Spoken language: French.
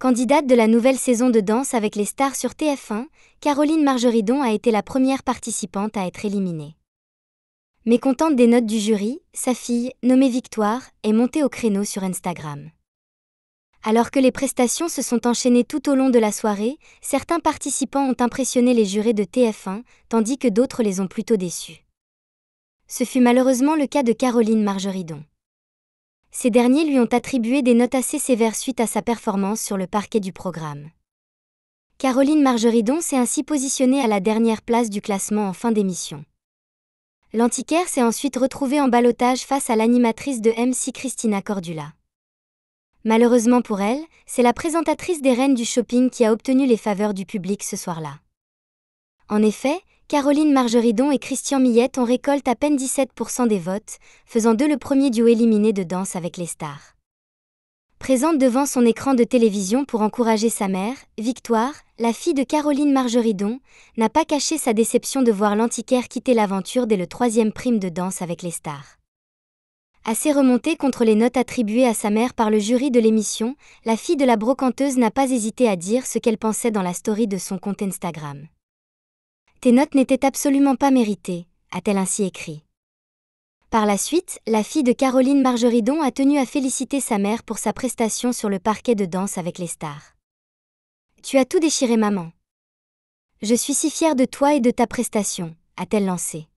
Candidate de la nouvelle saison de Danse avec les stars sur TF1, Caroline Margeridon a été la première participante à être éliminée. Mécontente des notes du jury, sa fille, nommée Victoire, est montée au créneau sur Instagram. Alors que les prestations se sont enchaînées tout au long de la soirée, certains participants ont impressionné les jurés de TF1, tandis que d'autres les ont plutôt déçus. Ce fut malheureusement le cas de Caroline Margeridon ces derniers lui ont attribué des notes assez sévères suite à sa performance sur le parquet du programme. Caroline Margeridon s'est ainsi positionnée à la dernière place du classement en fin d'émission. L'antiquaire s'est ensuite retrouvée en balotage face à l'animatrice de MC Christina Cordula. Malheureusement pour elle, c'est la présentatrice des Reines du Shopping qui a obtenu les faveurs du public ce soir-là. En effet, Caroline Margeridon et Christian Millette ont récolté à peine 17% des votes, faisant d'eux le premier duo éliminé de Danse avec les stars. Présente devant son écran de télévision pour encourager sa mère, Victoire, la fille de Caroline Margeridon, n'a pas caché sa déception de voir l'antiquaire quitter l'aventure dès le troisième prime de Danse avec les stars. Assez remontée contre les notes attribuées à sa mère par le jury de l'émission, la fille de la brocanteuse n'a pas hésité à dire ce qu'elle pensait dans la story de son compte Instagram. Tes notes n'étaient absolument pas méritées, a-t-elle ainsi écrit. Par la suite, la fille de Caroline Margeridon a tenu à féliciter sa mère pour sa prestation sur le parquet de danse avec les stars. Tu as tout déchiré, maman. Je suis si fière de toi et de ta prestation, a-t-elle lancé.